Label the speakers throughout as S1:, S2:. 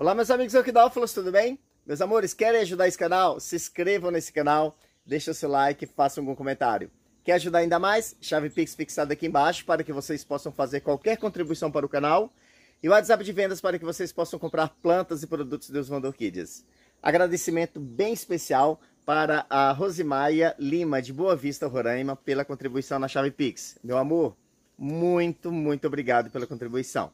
S1: Olá meus amigos orquidófilos, é tudo bem? Meus amores, querem ajudar esse canal? Se inscrevam nesse canal, deixem seu like façam algum comentário. Quer ajudar ainda mais? Chave Pix fixada aqui embaixo para que vocês possam fazer qualquer contribuição para o canal. E o WhatsApp de vendas para que vocês possam comprar plantas e produtos dos Van Orquídeas. Agradecimento bem especial para a Rosimaia Lima, de Boa Vista, Roraima, pela contribuição na Chave Pix. Meu amor, muito, muito obrigado pela contribuição.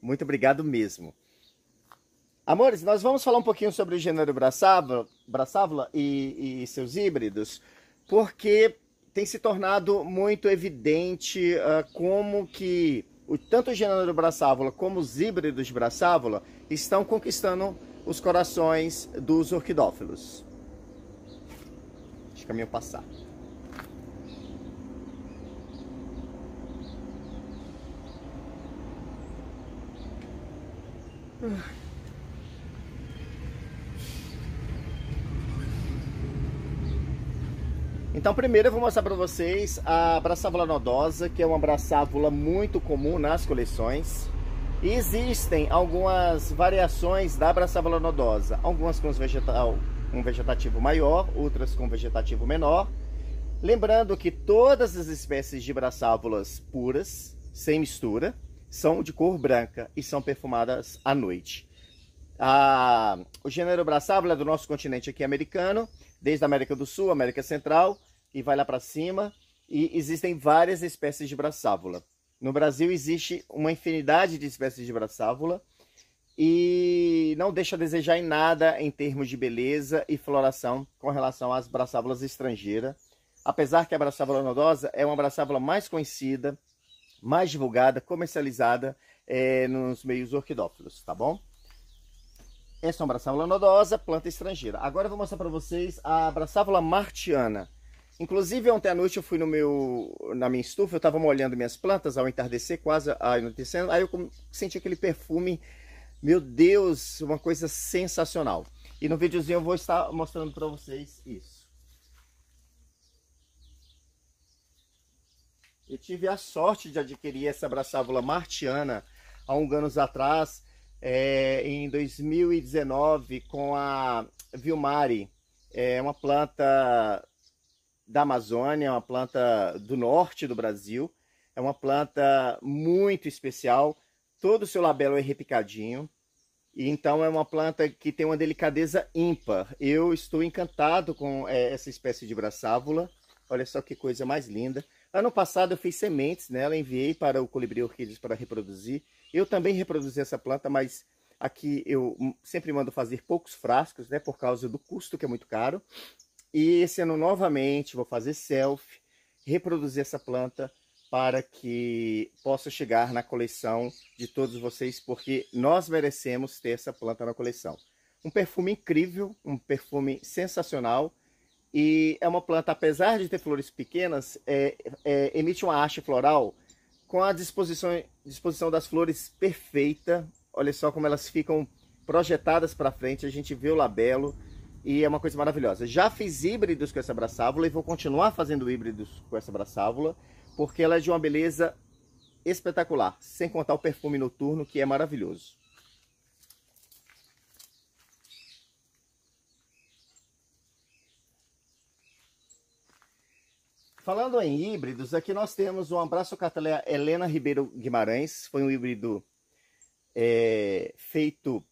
S1: Muito obrigado mesmo. Amores, nós vamos falar um pouquinho sobre o gênero braçávola, e, e seus híbridos, porque tem se tornado muito evidente uh, como que o, tanto o gênero braçávola como os híbridos braçávola estão conquistando os corações dos orquidófilos. Deixa o caminho passar. Uh. Então primeiro eu vou mostrar para vocês a braçávula nodosa, que é uma braçávula muito comum nas coleções. E existem algumas variações da braçávula nodosa, algumas com vegetal, um vegetativo maior, outras com vegetativo menor. Lembrando que todas as espécies de braçávulas puras, sem mistura, são de cor branca e são perfumadas à noite. Ah, o gênero braçávula é do nosso continente aqui é americano desde a América do Sul, América Central, e vai lá para cima, e existem várias espécies de braçávola. No Brasil existe uma infinidade de espécies de braçávola, e não deixa a desejar em nada em termos de beleza e floração com relação às braçávolas estrangeiras. Apesar que a braçávola nodosa é uma braçávola mais conhecida, mais divulgada, comercializada é, nos meios orquidófilos, tá bom? Essa é uma braçávola nodosa, planta estrangeira. Agora eu vou mostrar para vocês a braçávola martiana. Inclusive, ontem à noite eu fui no meu, na minha estufa, eu estava molhando minhas plantas ao entardecer, quase anoitecendo, aí eu senti aquele perfume, meu Deus, uma coisa sensacional. E no videozinho eu vou estar mostrando para vocês isso. Eu tive a sorte de adquirir essa braçávola martiana há uns anos atrás, é, em 2019 com a Vilmari, é uma planta da Amazônia, uma planta do norte do Brasil, é uma planta muito especial, todo o seu labelo é repicadinho, e então é uma planta que tem uma delicadeza ímpar. Eu estou encantado com é, essa espécie de braçávola, olha só que coisa mais linda. Ano passado eu fiz sementes nela, enviei para o Colibri Orquídeas para reproduzir. Eu também reproduzi essa planta, mas aqui eu sempre mando fazer poucos frascos, né? Por causa do custo, que é muito caro. E esse ano, novamente, vou fazer selfie, reproduzir essa planta para que possa chegar na coleção de todos vocês, porque nós merecemos ter essa planta na coleção. Um perfume incrível, um perfume sensacional, e é uma planta, apesar de ter flores pequenas, é, é, emite uma haste floral com a disposição, disposição das flores perfeita. Olha só como elas ficam projetadas para frente. A gente vê o labelo e é uma coisa maravilhosa. Já fiz híbridos com essa braçávola e vou continuar fazendo híbridos com essa braçávola, porque ela é de uma beleza espetacular, sem contar o perfume noturno que é maravilhoso. Falando em híbridos, aqui nós temos o abraço cataleia Helena Ribeiro Guimarães. Foi um híbrido é, feito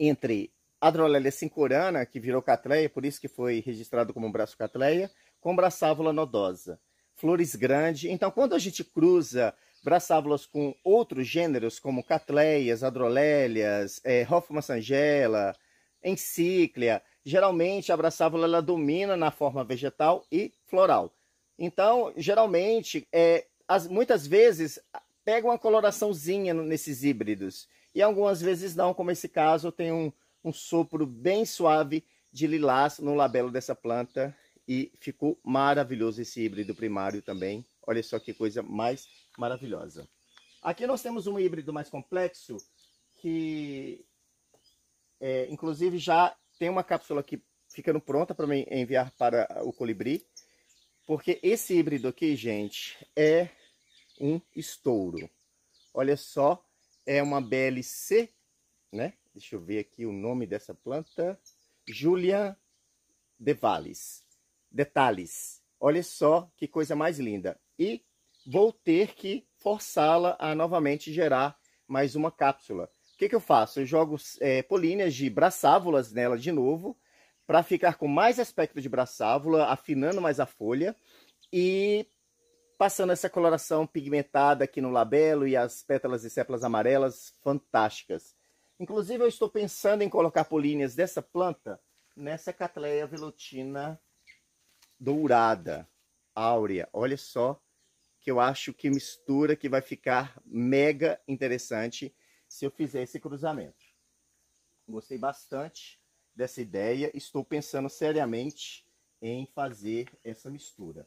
S1: entre Adrolélia cincorana, que virou catleia, por isso que foi registrado como abraço catleia, com braçávula nodosa. Flores grande. Então, quando a gente cruza braçávulas com outros gêneros, como catleias, adrolélias, é, Hoffman sangela, encíclia, geralmente a braçávula ela domina na forma vegetal e floral. Então, geralmente, é, as, muitas vezes pega uma coloraçãozinha nesses híbridos. E algumas vezes não, como esse caso, tem um, um sopro bem suave de lilás no labelo dessa planta. E ficou maravilhoso esse híbrido primário também. Olha só que coisa mais maravilhosa. Aqui nós temos um híbrido mais complexo, que é, inclusive já tem uma cápsula aqui ficando pronta para enviar para o colibri. Porque esse híbrido aqui, gente, é um estouro. Olha só, é uma BLC, né? Deixa eu ver aqui o nome dessa planta. Julia Devalis. Detalhes. Olha só que coisa mais linda. E vou ter que forçá-la a novamente gerar mais uma cápsula. O que, que eu faço? Eu jogo é, políneas de braçávulas nela de novo para ficar com mais aspecto de braçávula, afinando mais a folha e passando essa coloração pigmentada aqui no labelo e as pétalas e sépalas amarelas fantásticas. Inclusive, eu estou pensando em colocar políneas dessa planta nessa Catleia velutina dourada, áurea. Olha só que eu acho que mistura que vai ficar mega interessante se eu fizer esse cruzamento. Gostei bastante dessa ideia, estou pensando seriamente em fazer essa mistura.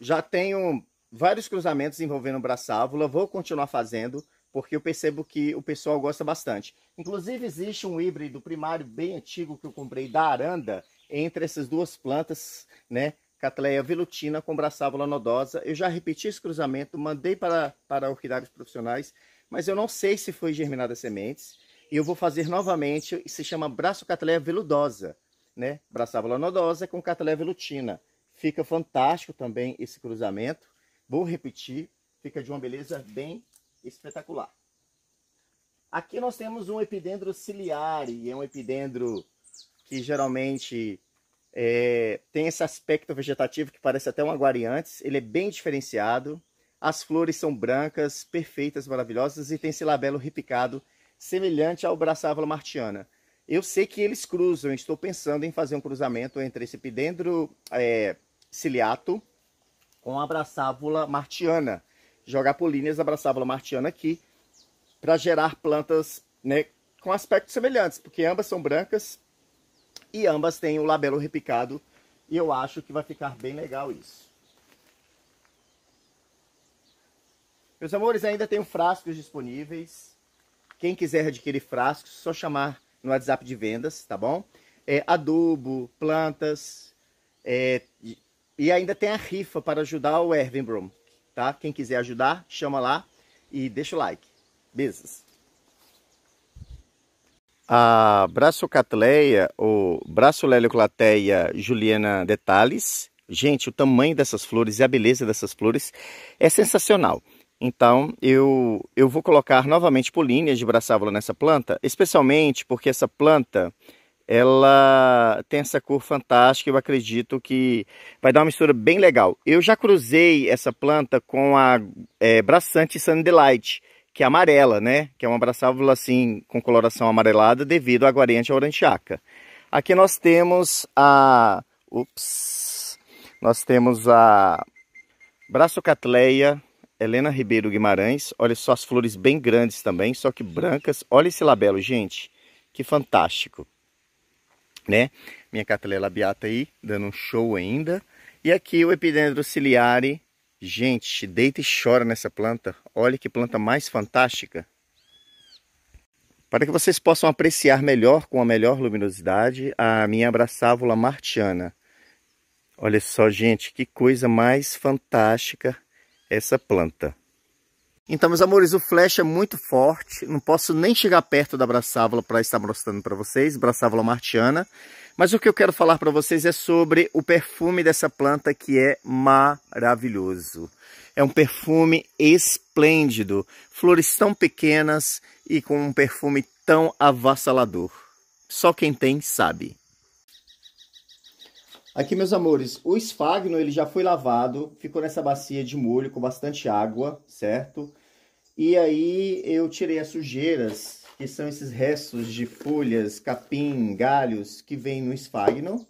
S1: Já tenho vários cruzamentos envolvendo braçávula, vou continuar fazendo, porque eu percebo que o pessoal gosta bastante. Inclusive existe um híbrido primário bem antigo que eu comprei da Aranda, entre essas duas plantas, né? Catleia velutina com braçávula nodosa. Eu já repeti esse cruzamento, mandei para, para orquidários profissionais mas eu não sei se foi germinada sementes. E eu vou fazer novamente, se chama braço cataleia veludosa, né? Braçávola nodosa com cataleia velutina. Fica fantástico também esse cruzamento. Vou repetir, fica de uma beleza bem espetacular. Aqui nós temos um epidendro ciliare, é um epidendro que geralmente é, tem esse aspecto vegetativo que parece até um aguariantes. Ele é bem diferenciado, as flores são brancas, perfeitas, maravilhosas e tem esse labelo repicado, semelhante ao braçávola martiana. Eu sei que eles cruzam, estou pensando em fazer um cruzamento entre esse epidendro é, ciliato com a braçávola martiana. Jogar políneas da braçávola martiana aqui para gerar plantas né, com aspectos semelhantes, porque ambas são brancas e ambas têm o labelo repicado e eu acho que vai ficar bem legal isso. Meus amores, ainda tenho frascos disponíveis. Quem quiser adquirir frascos, só chamar no WhatsApp de vendas, tá bom? É, adubo, plantas. É, e ainda tem a rifa para ajudar o Erwin Brum, tá? Quem quiser ajudar, chama lá e deixa o like. Beijos. A braçocatleia, ou braçolelioclateia juliana Detalhes. gente, o tamanho dessas flores e a beleza dessas flores é sensacional. Então, eu, eu vou colocar novamente políneas de braçávola nessa planta, especialmente porque essa planta ela tem essa cor fantástica, eu acredito que vai dar uma mistura bem legal. Eu já cruzei essa planta com a é, braçante Delight, que é amarela, né? Que é uma braçávola assim com coloração amarelada devido à guariante aurantiaca. Aqui nós temos a ups, nós temos a braçocatleia Helena Ribeiro Guimarães. Olha só as flores bem grandes também, só que brancas. Olha esse labelo, gente. Que fantástico. Né? Minha catalela beata aí, dando um show ainda. E aqui o epidendro ciliare. Gente, deita e chora nessa planta. Olha que planta mais fantástica. Para que vocês possam apreciar melhor, com a melhor luminosidade, a minha abraçávula martiana. Olha só, gente, que coisa mais fantástica essa planta. Então, meus amores, o flash é muito forte. Não posso nem chegar perto da braçávola para estar mostrando para vocês, braçávola martiana. Mas o que eu quero falar para vocês é sobre o perfume dessa planta que é maravilhoso. É um perfume esplêndido. Flores tão pequenas e com um perfume tão avassalador. Só quem tem sabe. Aqui, meus amores, o esfagno ele já foi lavado, ficou nessa bacia de molho com bastante água, certo? E aí eu tirei as sujeiras, que são esses restos de folhas, capim, galhos que vem no esfagno.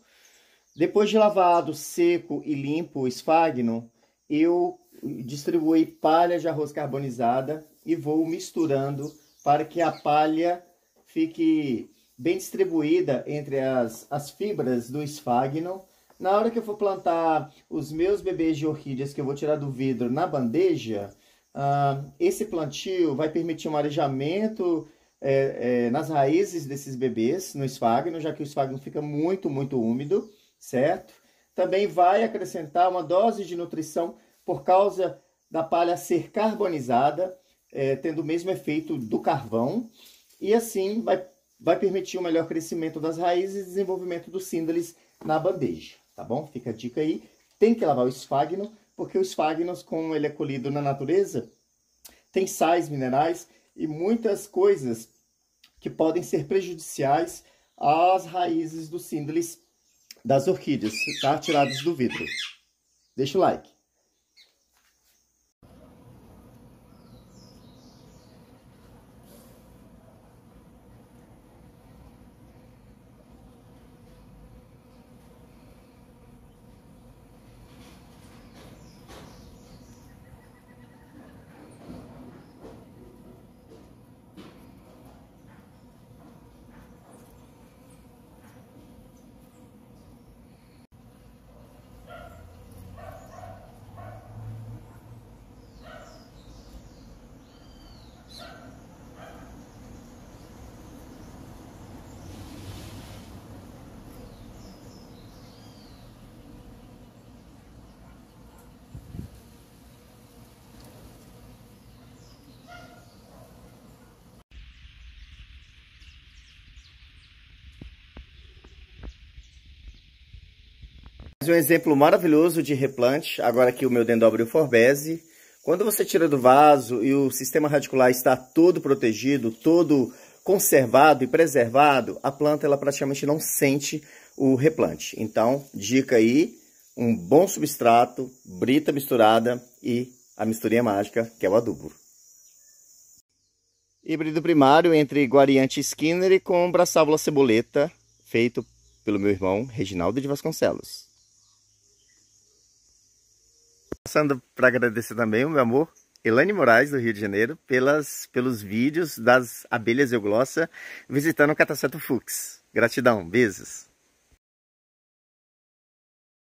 S1: Depois de lavado, seco e limpo o esfagno, eu distribuí palha de arroz carbonizada e vou misturando para que a palha fique bem distribuída entre as, as fibras do esfagno na hora que eu for plantar os meus bebês de orquídeas que eu vou tirar do vidro na bandeja, uh, esse plantio vai permitir um arejamento é, é, nas raízes desses bebês, no esfagno, já que o esfagno fica muito, muito úmido, certo? Também vai acrescentar uma dose de nutrição por causa da palha ser carbonizada, é, tendo o mesmo efeito do carvão, e assim vai, vai permitir um melhor crescimento das raízes e desenvolvimento dos síndales na bandeja tá bom? Fica a dica aí. Tem que lavar o esfagno, porque o esfagno, como ele é colhido na natureza, tem sais minerais e muitas coisas que podem ser prejudiciais às raízes dos síndeles das orquídeas, tá? Tiradas do vidro. Deixa o like. Mais um exemplo maravilhoso de replante, agora aqui o meu dendobrio forbese. Quando você tira do vaso e o sistema radicular está todo protegido, todo conservado e preservado, a planta ela praticamente não sente o replante. Então, dica aí, um bom substrato, brita misturada e a misturinha mágica, que é o adubo. Híbrido primário entre Guariante Skinner e com braçávola ceboleta, feito pelo meu irmão Reginaldo de Vasconcelos. Passando para agradecer também o meu amor Elane Moraes, do Rio de Janeiro, pelas, pelos vídeos das abelhas euglossa visitando o Cataceto Fux. Gratidão, beijos.